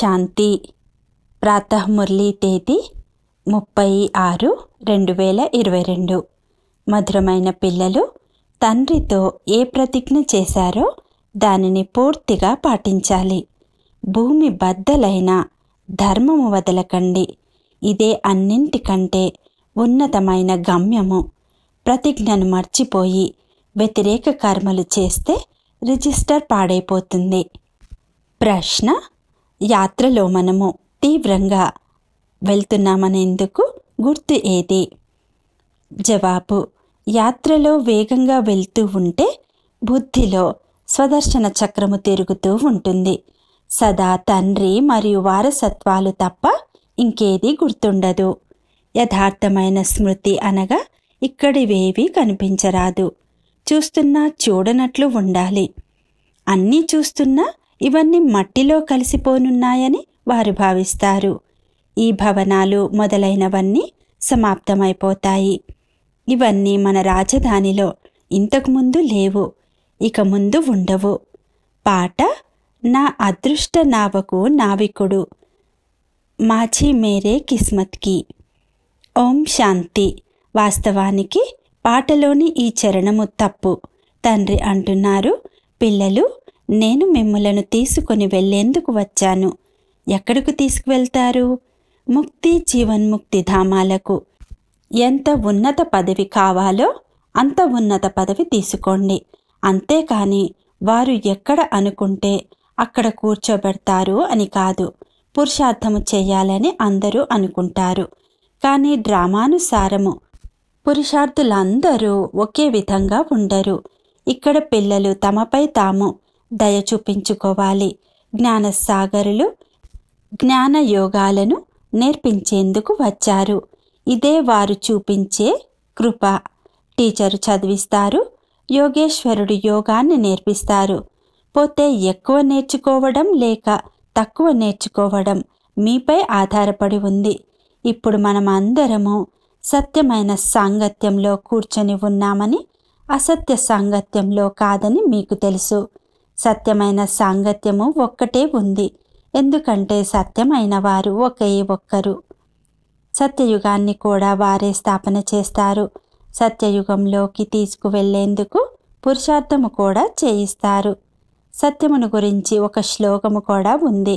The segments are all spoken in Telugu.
శాంతి మురళీ తేదీ ముప్పై ఆరు రెండు వేల ఇరవై రెండు మధురమైన పిల్లలు తండ్రితో ఏ ప్రతిజ్ఞ చేశారో దానిని పూర్తిగా పాటించాలి భూమి బద్దలైన ధర్మము వదలకండి ఇదే అన్నింటికంటే ఉన్నతమైన గమ్యము ప్రతిజ్ఞను మర్చిపోయి వ్యతిరేక కర్మలు చేస్తే రిజిస్టర్ పాడైపోతుంది ప్రశ్న యాత్రలో మనము తీవ్రంగా వెళ్తున్నామనేందుకు గుర్తు ఏది జవాబు యాత్రలో వేగంగా వెళ్తూ ఉంటే బుద్ధిలో స్వదర్శన చక్రము తిరుగుతూ ఉంటుంది సదా తండ్రి మరియు వారసత్వాలు తప్ప ఇంకేది గుర్తుండదు యథార్థమైన స్మృతి అనగా ఇక్కడివేవి కనిపించరాదు చూస్తున్నా చూడనట్లు ఉండాలి అన్నీ చూస్తున్నా ఇవన్నీ మట్టిలో కలిసిపోనున్నాయని వారు భావిస్తారు ఈ భవనాలు మొదలైనవన్నీ సమాప్తమైపోతాయి ఇవన్నీ మన రాజధానిలో ఇంతకుముందు లేవు ఇక ముందు ఉండవు పాట నా అదృష్ట నావకు నావికుడు మాచి మేరే కిస్మత్కి ఓం శాంతి వాస్తవానికి పాటలోని ఈ చరణము తప్పు తండ్రి అంటున్నారు పిల్లలు నేను మిమ్మలను తీసుకొని వెళ్లేందుకు వచ్చాను ఎక్కడకు తీసుకువెళ్తారు ముక్తి జీవన్ముక్తి ధామాలకు ఎంత ఉన్నత పదవి కావాలో అంత ఉన్నత పదవి తీసుకోండి అంతేకాని వారు ఎక్కడ అనుకుంటే అక్కడ కూర్చోబెడతారు అని కాదు పురుషార్థము చేయాలని అందరూ అనుకుంటారు కానీ డ్రామానుసారము పురుషార్థులందరూ ఒకే విధంగా ఉండరు ఇక్కడ పిల్లలు తమపై తాము దయ చూపించుకోవాలి జ్ఞానసాగరులు జ్ఞాన యోగాలను నేర్పించేందుకు వచ్చారు ఇదే వారు చూపించే కృప టీచరు చదివిస్తారు యోగేశ్వరుడు యోగాన్ని నేర్పిస్తారు పోతే ఎక్కువ నేర్చుకోవడం లేక తక్కువ నేర్చుకోవడం మీపై ఆధారపడి ఉంది ఇప్పుడు మనం అందరము సత్యమైన సాంగత్యంలో కూర్చొని ఉన్నామని అసత్య సాంగత్యంలో కాదని మీకు తెలుసు సత్యమైన సాంగత్యము ఒక్కటే ఉంది ఎందుకంటే సత్యమైన వారు ఒకే ఒక్కరు సత్యయుగాన్ని కూడా వారే స్థాపన చేస్తారు సత్యయుగంలోకి తీసుకువెళ్లేందుకు పురుషార్థము కూడా చేయిస్తారు సత్యమును గురించి ఒక శ్లోకము కూడా ఉంది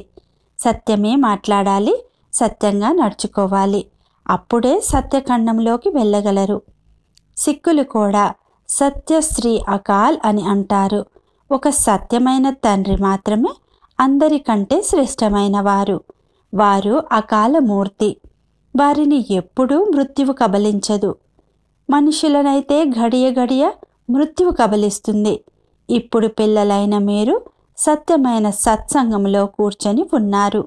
సత్యమే మాట్లాడాలి సత్యంగా నడుచుకోవాలి అప్పుడే సత్యఖండంలోకి వెళ్ళగలరు సిక్కులు కూడా సత్యశ్రీ అకాల్ అని అంటారు ఒక సత్యమైన తండ్రి మాత్రమే అందరికంటే శ్రేష్టమైన వారు వారు అకాల మూర్తి వారిని ఎప్పుడూ మృత్యువు కబలించదు మనుషులనైతే గడియ గడియ మృత్యువు కబలిస్తుంది ఇప్పుడు పిల్లలైన మీరు సత్యమైన సత్సంగంలో కూర్చొని ఉన్నారు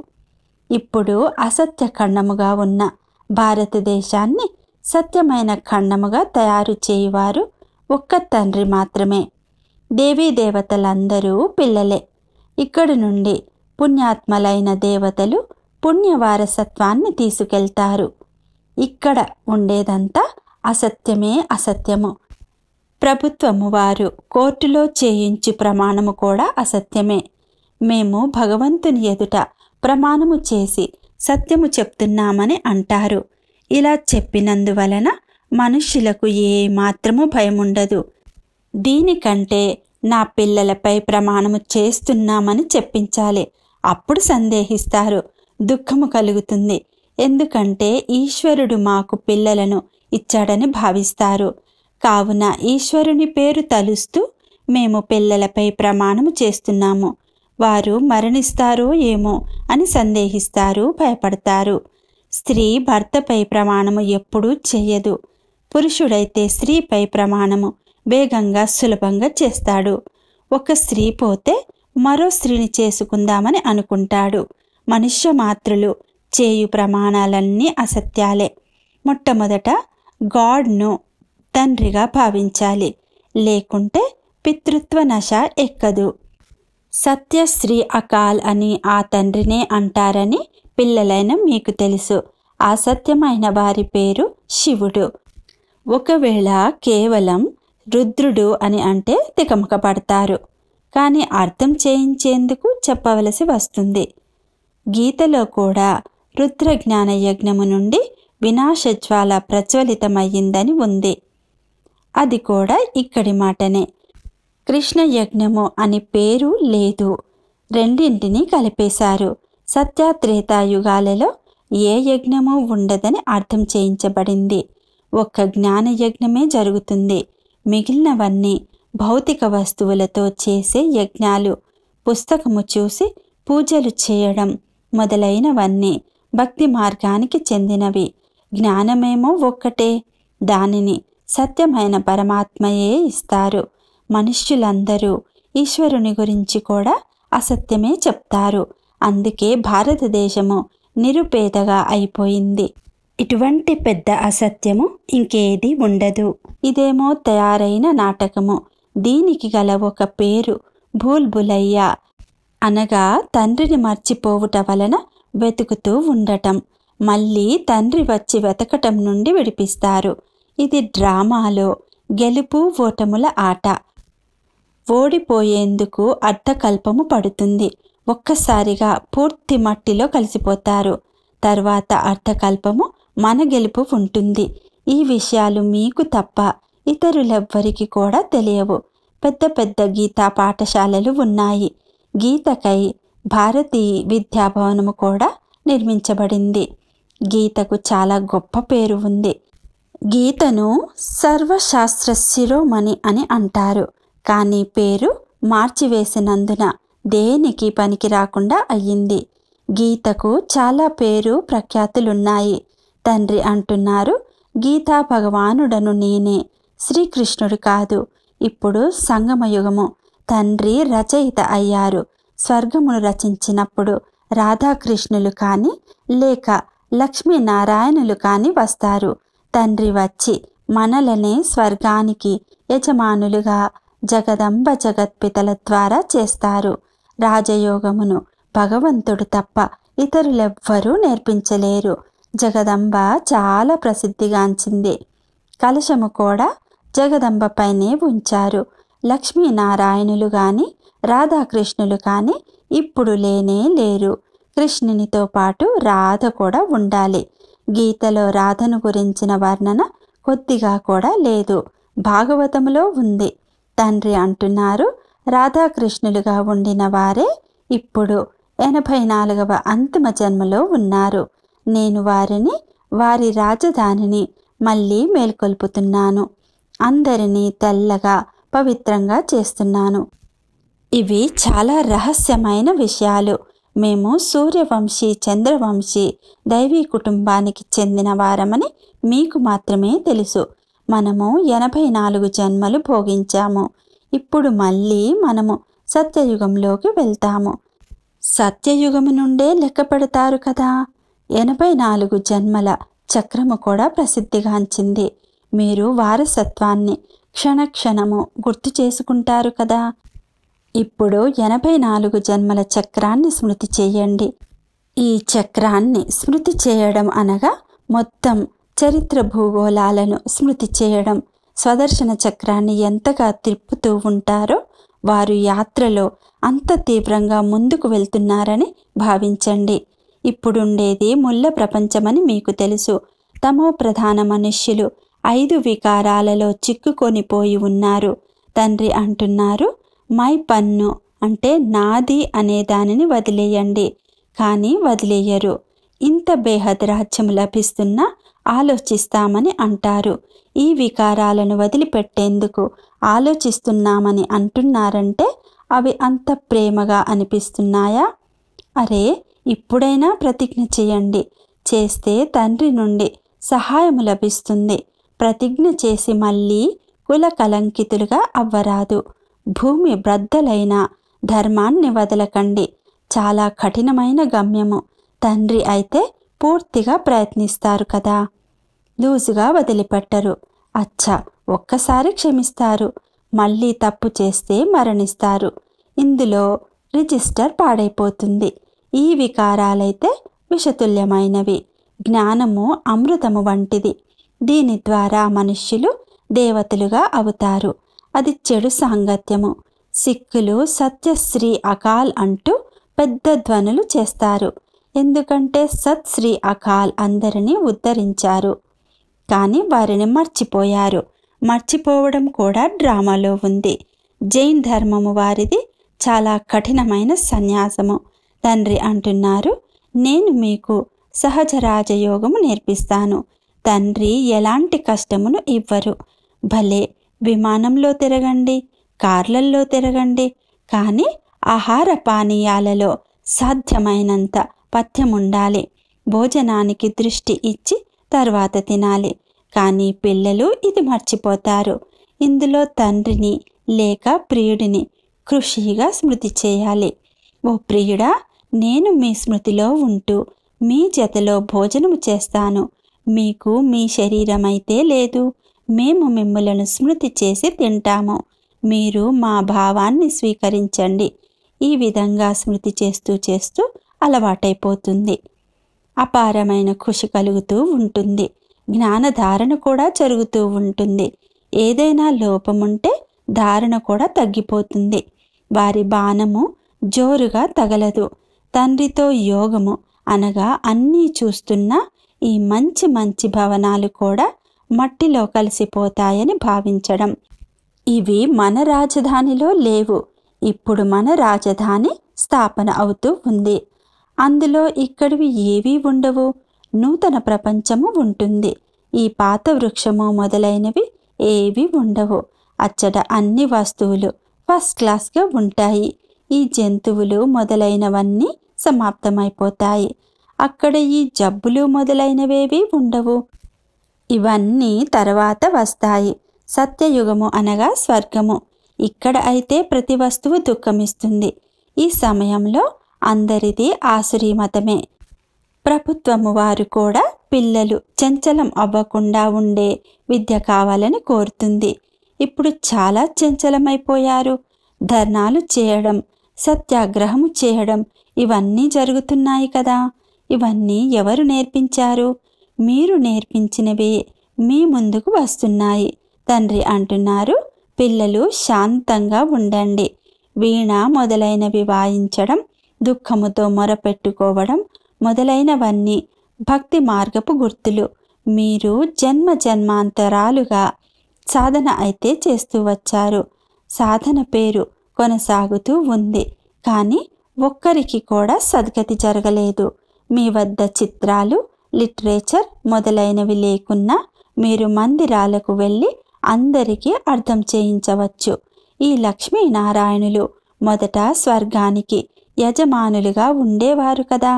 ఇప్పుడు అసత్య ఖండముగా ఉన్న భారతదేశాన్ని సత్యమైన ఖండముగా తయారు చేయువారు ఒక్క తండ్రి మాత్రమే దేవీ దేవతలందరూ పిల్లలే ఇక్కడి నుండి పుణ్యాత్మలైన దేవతలు పుణ్యవారసత్వాన్ని తీసుకెళ్తారు ఇక్కడ ఉండేదంతా అసత్యమే అసత్యము ప్రభుత్వము వారు కోర్టులో చేయించి ప్రమాణము కూడా అసత్యమే మేము భగవంతుని ఎదుట ప్రమాణము చేసి సత్యము చెప్తున్నామని అంటారు ఇలా చెప్పినందువలన మనుషులకు ఏ మాత్రము భయం ఉండదు దీనికంటే నా పిల్లలపై ప్రమాణము చేస్తున్నామని చెప్పించాలి అప్పుడు సందేహిస్తారు దుఃఖము కలుగుతుంది ఎందుకంటే ఈశ్వరుడు మాకు పిల్లలను ఇచ్చాడని భావిస్తారు కావున ఈశ్వరుని పేరు తలుస్తూ మేము పిల్లలపై ప్రమాణము చేస్తున్నాము వారు మరణిస్తారో ఏమో అని సందేహిస్తారు భయపడతారు స్త్రీ భర్తపై ప్రమాణము ఎప్పుడూ చేయదు పురుషుడైతే స్త్రీపై ప్రమాణము వేగంగా సులభంగా చేస్తాడు ఒక స్త్రీ పోతే మరో స్త్రీని చేసుకుందామని అనుకుంటాడు మనుష్య మాత్రులు చేయు ప్రమాణాలన్నీ అసత్యాలే మొట్టమొదట గాడ్ను తండ్రిగా భావించాలి లేకుంటే పితృత్వ నశ ఎక్కదు సత్య శ్రీ అకాల్ అని ఆ తండ్రినే అంటారని పిల్లలైన మీకు తెలుసు అసత్యమైన వారి పేరు శివుడు ఒకవేళ కేవలం రుద్రుడు అని అంటే తికమక పడతారు కానీ అర్థం చేయించేందుకు చెప్పవలసి వస్తుంది గీతలో కూడా రుద్ర జ్ఞాన యజ్ఞము నుండి వినాశజ్వాల ప్రజ్వలితమయ్యిందని ఉంది అది కూడా ఇక్కడి మాటనే కృష్ణ యజ్ఞము అని పేరు లేదు రెండింటినీ కలిపేశారు సత్యాత్రేతాయుగాలలో ఏ యజ్ఞము ఉండదని అర్థం చేయించబడింది ఒక్క జ్ఞాన యజ్ఞమే జరుగుతుంది మిగిలినవన్నీ భౌతిక వస్తువులతో చేసే యజ్ఞాలు పుస్తకము చూసి పూజలు చేయడం మొదలైనవన్నీ భక్తి మార్గానికి చెందినవి జ్ఞానమేమో ఒక్కటే దానిని సత్యమైన పరమాత్మయే ఇస్తారు మనుష్యులందరూ ఈశ్వరుని గురించి కూడా అసత్యమే చెప్తారు అందుకే భారతదేశము నిరుపేదగా అయిపోయింది ఇటువంటి పెద్ద అసత్యము ఇంకేది ఉండదు ఇదేమో తయారైన నాటకము దీనికి గల ఒక పేరు భూల్బులయ్య అనగా తండ్రిని మర్చిపోవుట వలన వెతుకుతూ ఉండటం మళ్ళీ తండ్రి వచ్చి వెతకటం నుండి విడిపిస్తారు ఇది డ్రామాలో గెలుపు ఓటముల ఆట ఓడిపోయేందుకు అర్ధకల్పము పడుతుంది ఒక్కసారిగా పూర్తి మట్టిలో కలిసిపోతారు తర్వాత అర్ధకల్పము మన గెలుపు ఉంటుంది ఈ విషయాలు మీకు తప్ప ఇతరులెవ్వరికి కూడా తెలియవు పెద్ద పెద్ద గీతా పాఠశాలలు ఉన్నాయి గీతకై భారతీయ విద్యాభవనము కూడా నిర్మించబడింది గీతకు చాలా గొప్ప పేరు ఉంది గీతను సర్వశాస్త్ర శిరోమణి అని అంటారు కానీ పేరు మార్చివేసినందున దేనికి పనికి రాకుండా అయ్యింది గీతకు చాలా పేరు ప్రఖ్యాతులున్నాయి తండ్రి అంటున్నారు గీతా భగవానుడను నేనే శ్రీకృష్ణుడు కాదు ఇప్పుడు సంగమయుగము తండ్రి రచయిత అయ్యారు స్వర్గమును రచించినప్పుడు రాధాకృష్ణులు కాని లేక లక్ష్మీనారాయణులు కాని వస్తారు తండ్రి వచ్చి మనలనే స్వర్గానికి యజమానులుగా జగదంబ జగత్పితల ద్వారా చేస్తారు రాజయోగమును భగవంతుడు తప్ప ఇతరులెవ్వరూ నేర్పించలేరు జగదంబ చాలా ప్రసిద్ధిగాంచింది కలశము కూడా జగదంబపైనే ఉంచారు లక్ష్మీనారాయణులు కానీ రాధాకృష్ణులు కానీ ఇప్పుడు లేనే లేరు కృష్ణునితో పాటు రాధ కూడా ఉండాలి గీతలో రాధను గురించిన వర్ణన కొద్దిగా కూడా లేదు భాగవతంలో ఉంది తండ్రి అంటున్నారు రాధాకృష్ణులుగా ఉండిన వారే ఇప్పుడు ఎనభై నాలుగవ అంతిమ జన్మలో ఉన్నారు నేను వారిని వారి రాజధానిని మళ్ళీ మేల్కొల్పుతున్నాను అందరినీ తెల్లగా పవిత్రంగా చేస్తున్నాను ఇవి చాలా రహస్యమైన విషయాలు మేము సూర్యవంశీ చంద్రవంశీ దైవీ కుటుంబానికి చెందిన వారమని మీకు మాత్రమే తెలుసు మనము ఎనభై నాలుగు జన్మలు భోగించాము ఇప్పుడు మళ్ళీ మనము సత్యయుగంలోకి వెళ్తాము సత్యయుగము నుండే లెక్కపడతారు కదా ఎనభై నాలుగు జన్మల చక్రము కూడా ప్రసిద్ధిగాంచింది మీరు వారసత్వాన్ని క్షణక్షణము గుర్తు చేసుకుంటారు కదా ఇప్పుడు ఎనభై నాలుగు జన్మల చక్రాన్ని స్మృతి చేయండి ఈ చక్రాన్ని స్మృతి చేయడం అనగా మొత్తం చరిత్ర భూగోళాలను స్మృతి చేయడం స్వదర్శన చక్రాన్ని ఎంతగా తిప్పుతూ ఉంటారో వారు యాత్రలో అంత తీవ్రంగా ముందుకు వెళ్తున్నారని భావించండి ఇప్పుడుండేది ముళ్ళ ప్రపంచమని మీకు తెలుసు తమో ప్రధాన మనుష్యులు ఐదు వికారాలలో చిక్కుకొనిపోయి ఉన్నారు తండ్రి అంటున్నారు మై పన్ను అంటే నాది అనే దానిని వదిలేయండి కానీ వదిలేయరు ఇంత బేహద్ లభిస్తున్నా ఆలోచిస్తామని అంటారు ఈ వికారాలను వదిలిపెట్టేందుకు ఆలోచిస్తున్నామని అంటున్నారంటే అవి అంత ప్రేమగా అనిపిస్తున్నాయా అరే ఇప్పుడైనా ప్రతిజ్ఞ చేయండి చేస్తే తండ్రి నుండి సహాయము లభిస్తుంది ప్రతిజ్ఞ చేసి మళ్ళీ కుల కలంకితులుగా అవ్వరాదు భూమి బ్రద్దలైన ధర్మాన్ని వదలకండి చాలా కఠినమైన గమ్యము తండ్రి అయితే పూర్తిగా ప్రయత్నిస్తారు కదా లూజుగా వదిలిపెట్టరు అచ్చా ఒక్కసారి క్షమిస్తారు మళ్ళీ తప్పు చేస్తే మరణిస్తారు ఇందులో రిజిస్టర్ పాడైపోతుంది ఈ వికారాలైతే విషతుల్యమైనవి జ్ఞానము అమృతము వంటిది దీని ద్వారా మనుష్యులు దేవతలుగా అవుతారు అది చెడు సాంగత్యము సిక్కులు సత్యశ్రీ అకాల్ అంటూ పెద్ద ధ్వనులు చేస్తారు ఎందుకంటే సత్ శ్రీ అకాల్ అందరినీ ఉద్ధరించారు కానీ వారిని మర్చిపోయారు మర్చిపోవడం కూడా డ్రామాలో ఉంది జైన్ ధర్మము వారిది చాలా కఠినమైన సన్యాసము తండ్రి అంటున్నారు నేను మీకు సహజ రాజయోగము నేర్పిస్తాను తండ్రి ఎలాంటి కష్టమును ఇవ్వరు భలే విమానంలో తిరగండి కార్లల్లో తిరగండి కానీ ఆహార పానీయాలలో సాధ్యమైనంత పథ్యముండాలి భోజనానికి దృష్టి ఇచ్చి తర్వాత తినాలి కానీ పిల్లలు ఇది మర్చిపోతారు ఇందులో తండ్రిని లేక ప్రియుడిని కృషిగా స్మృతి చేయాలి ఓ ప్రియుడా నేను మీ స్మృతిలో ఉంటూ మీ జతలో భోజనము చేస్తాను మీకు మీ శరీరమైతే లేదు మేము మిమ్మలను స్మృతి చేసి తింటాము మీరు మా భావాన్ని స్వీకరించండి ఈ విధంగా స్మృతి చేస్తూ చేస్తూ అలవాటైపోతుంది అపారమైన ఖుషి కలుగుతూ ఉంటుంది జ్ఞానధారణ కూడా జరుగుతూ ఉంటుంది ఏదైనా లోపముంటే ధారణ కూడా తగ్గిపోతుంది వారి బాణము జోరుగా తగలదు తండ్రితో యోగము అనగా అన్నీ చూస్తున్న ఈ మంచి మంచి భవనాలు కూడా మట్టిలో కలిసిపోతాయని భావించడం ఇవి మన రాజధానిలో లేవు ఇప్పుడు మన రాజధాని స్థాపన అవుతూ ఉంది అందులో ఇక్కడివి ఏవీ ఉండవు నూతన ప్రపంచము ఉంటుంది ఈ పాత వృక్షము మొదలైనవి ఏవి ఉండవు అచ్చట అన్ని వస్తువులు ఫస్ట్ క్లాస్గా ఉంటాయి ఈ జంతువులు మొదలైనవన్నీ సమాప్తమైపోతాయి అక్కడ ఈ జబ్బులు మొదలైనవేవి ఉండవు ఇవన్నీ తర్వాత వస్తాయి సత్యయుగము అనగా స్వర్గము ఇక్కడ అయితే ప్రతి వస్తువు దుఃఖమిస్తుంది ఈ సమయంలో అందరిది ఆసురీమతమే ప్రభుత్వము వారు కూడా పిల్లలు చంచలం అవ్వకుండా ఉండే విద్య కావాలని కోరుతుంది ఇప్పుడు చాలా చంచలమైపోయారు ధర్నాలు చేయడం సత్యాగ్రహం చేయడం ఇవన్నీ జరుగుతున్నాయి కదా ఇవన్నీ ఎవరు నేర్పించారు మీరు నేర్పించినవి మీ ముందుకు వస్తున్నాయి తండ్రి అంటున్నారు పిల్లలు శాంతంగా ఉండండి వీణ మొదలైనవి వాయించడం దుఃఖముతో మొరపెట్టుకోవడం మొదలైనవన్నీ భక్తి మార్గపు గుర్తులు మీరు జన్మ జన్మాంతరాలుగా సాధన అయితే చేస్తూ వచ్చారు సాధన పేరు కొనసాగుతూ ఉంది కానీ ఒక్కరికి కూడా సద్గతి జరగలేదు మీ వద్ద చిత్రాలు లిటరేచర్ మొదలైనవి లేకున్నా మీరు మందిరాలకు వెళ్ళి అందరికీ అర్థం చేయించవచ్చు ఈ లక్ష్మీనారాయణులు మొదట స్వర్గానికి యజమానులుగా ఉండేవారు కదా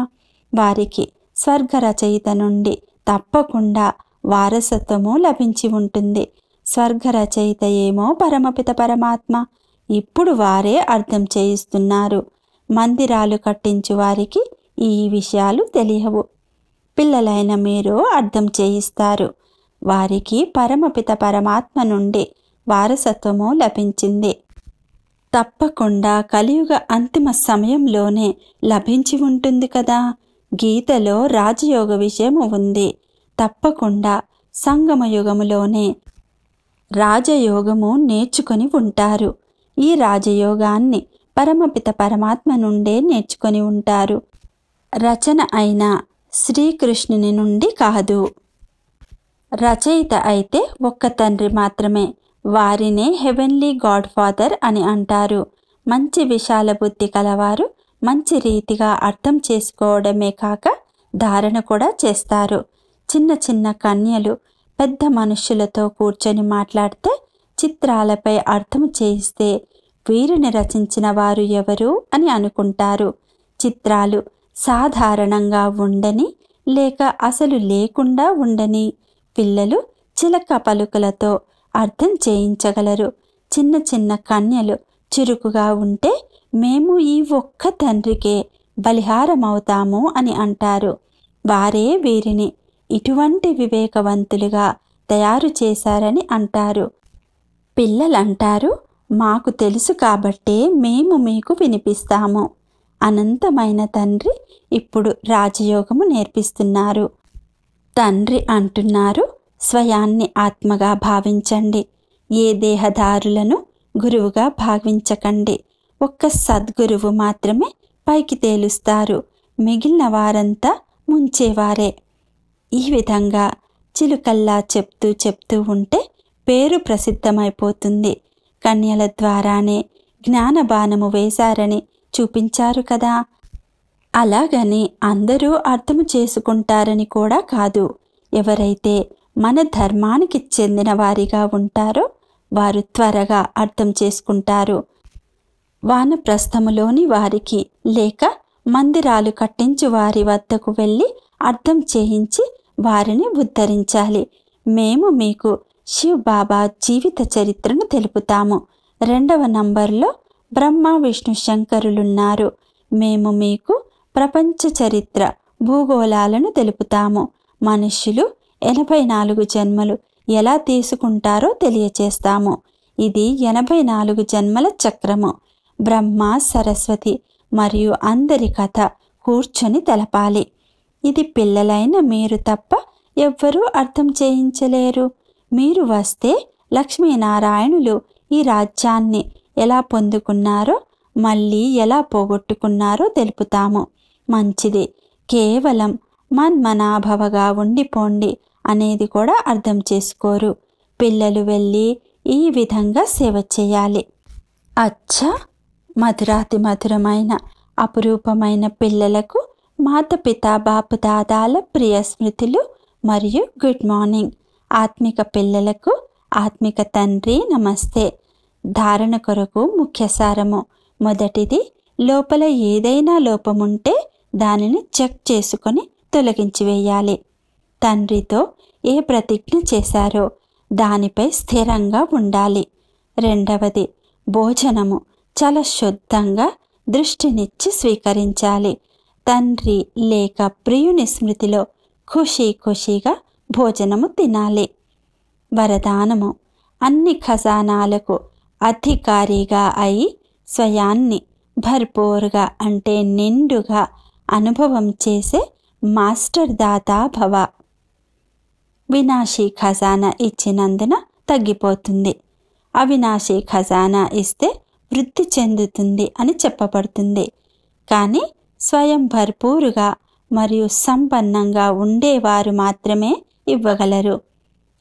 వారికి స్వర్గ రచయిత నుండి తప్పకుండా వారసత్వము లభించి ఉంటుంది స్వర్గ రచయిత ఏమో పరమపిత పరమాత్మ ఇప్పుడు వారే అర్థం చేయిస్తున్నారు మందిరాలు కట్టించు వారికి ఈ విషయాలు తెలియవు పిల్లలైన మీరు అర్థం చేయిస్తారు వారికి పరమపిత పరమాత్మ నుండి వారసత్వము లభించింది తప్పకుండా కలియుగ అంతిమ సమయంలోనే లభించి ఉంటుంది కదా గీతలో రాజయోగ విషయము ఉంది తప్పకుండా సంగమయుగములోనే రాజయోగము నేర్చుకొని ఉంటారు ఈ రాజయోగాన్ని పరమపిత పరమాత్మ నుండే నేర్చుకొని ఉంటారు రచన అయిన శ్రీకృష్ణుని నుండి కాదు రచయిత అయితే ఒక్క తండ్రి మాత్రమే వారినే హెవెన్లీ గాడ్ ఫాదర్ అని అంటారు మంచి విశాల బుద్ధి కలవారు మంచి రీతిగా అర్థం చేసుకోవడమే కాక ధారణ కూడా చేస్తారు చిన్న చిన్న కన్యలు పెద్ద మనుషులతో కూర్చొని మాట్లాడితే చిత్రాలపై అర్థం చేయిస్తే వీరిని రచించిన వారు ఎవరు అని అనుకుంటారు చిత్రాలు సాధారణంగా ఉండని లేక అసలు లేకుండా ఉండని పిల్లలు చిలక పలుకలతో అర్థం చేయించగలరు చిన్న చిన్న కన్యలు చురుకుగా ఉంటే మేము ఈ ఒక్క తండ్రికే బలిహారమవుతాము అని అంటారు వారే వీరిని ఇటువంటి వివేకవంతులుగా తయారు చేశారని అంటారు పిల్లలంటారు మాకు తెలుసు కాబట్టే మేము మీకు వినిపిస్తాము అనంతమైన తండ్రి ఇప్పుడు రాజయోగము నేర్పిస్తున్నారు తండ్రి అంటున్నారు స్వయాన్ని ఆత్మగా భావించండి ఏ దేహదారులను గురువుగా భావించకండి ఒక్క సద్గురువు మాత్రమే పైకి తేలుస్తారు మిగిలిన వారంతా ముంచేవారే ఈ విధంగా చిలుకల్లా చెప్తూ చెప్తూ ఉంటే పేరు ప్రసిద్ధమైపోతుంది కన్యల ద్వారానే జ్ఞాన బాణము వేశారని చూపించారు కదా అలాగని అందరూ అర్థం చేసుకుంటారని కూడా కాదు ఎవరైతే మన ధర్మానికి చెందిన వారిగా ఉంటారో వారు త్వరగా అర్థం చేసుకుంటారు వానప్రస్థములోని వారికి లేక మందిరాలు కట్టించి వారి వద్దకు వెళ్ళి అర్థం చేయించి వారిని ఉద్ధరించాలి మేము మీకు శివ్ బాబా జీవిత చరిత్రను తెలుపుతాము రెండవ నంబర్లో బ్రహ్మ విష్ణు శంకరులున్నారు మేము మీకు ప్రపంచ చరిత్ర భూగోళాలను తెలుపుతాము మనుష్యులు ఎనభై నాలుగు జన్మలు ఎలా తీసుకుంటారో తెలియచేస్తాము ఇది ఎనభై నాలుగు జన్మల చక్రము బ్రహ్మ సరస్వతి మరియు అందరి కథ కూర్చొని తెలపాలి ఇది పిల్లలైన మీరు తప్ప ఎవ్వరూ అర్థం చేయించలేరు మీరు వస్తే లక్ష్మీనారాయణులు ఈ రాజ్యాన్ని ఎలా పొందుకున్నారో మళ్ళీ ఎలా పోగొట్టుకున్నారో తెలుపుతాము మంచిది కేవలం మన్మనాభవగా ఉండిపోండి అనేది కూడా అర్థం చేసుకోరు పిల్లలు వెళ్ళి ఈ విధంగా సేవ చేయాలి అచ్చా మధురాతి మధురమైన అపురూపమైన పిల్లలకు మాతపిత బాపు దాదాల ప్రియ స్మృతులు మరియు గుడ్ మార్నింగ్ ఆత్మిక పిల్లలకు ఆత్మిక తండ్రి నమస్తే ధారణ కొరకు ముఖ్య సారము మొదటిది లోపల ఏదైనా లోపముంటే దానిని చెక్ చేసుకొని తొలగించి వేయాలి తండ్రితో ఏ ప్రతిజ్ఞ చేశారో దానిపై స్థిరంగా ఉండాలి రెండవది భోజనము చాలా శుద్ధంగా దృష్టినిచ్చి స్వీకరించాలి తండ్రి లేక ప్రియుని స్మృతిలో ఖుషీ ఖుషీగా భోజనము తినాలి వరదానము అన్ని ఖజానాలకు అధికారిగా అయి స్వయాన్ని భర్పూరుగా అంటే నిండుగా అనుభవం చేసే మాస్టర్ దాతా భవ వినాశీ ఖజానా ఇచ్చినందున తగ్గిపోతుంది అవినాశీ ఖజానా ఇస్తే వృద్ధి చెందుతుంది అని చెప్పబడుతుంది కానీ స్వయం భర్పూరుగా మరియు సంపన్నంగా ఉండేవారు మాత్రమే ఇవ్వగలరు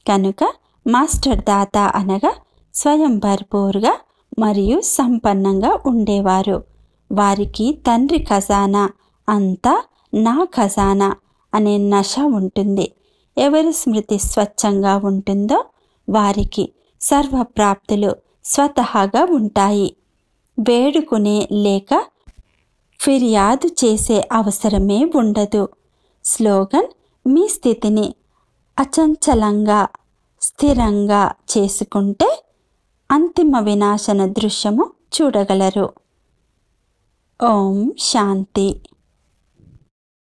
కనుక మాస్టర్ దాత అనగా స్వయం భర్పూర్గా మరియు సంపన్నంగా ఉండేవారు వారికి తండ్రి ఖజానా అంతా నా ఖజానా అనే నష ఉంటుంది ఎవరి స్మృతి స్వచ్ఛంగా ఉంటుందో వారికి సర్వప్రాప్తులు స్వతహాగా ఉంటాయి వేడుకునే లేక ఫిర్యాదు చేసే అవసరమే ఉండదు స్లోగన్ మీ స్థితిని అచంచలంగా స్థిరంగా చేసుకుంటే అంతిమ వినాశన దృశ్యము చూడగలరు ఓం శాంతి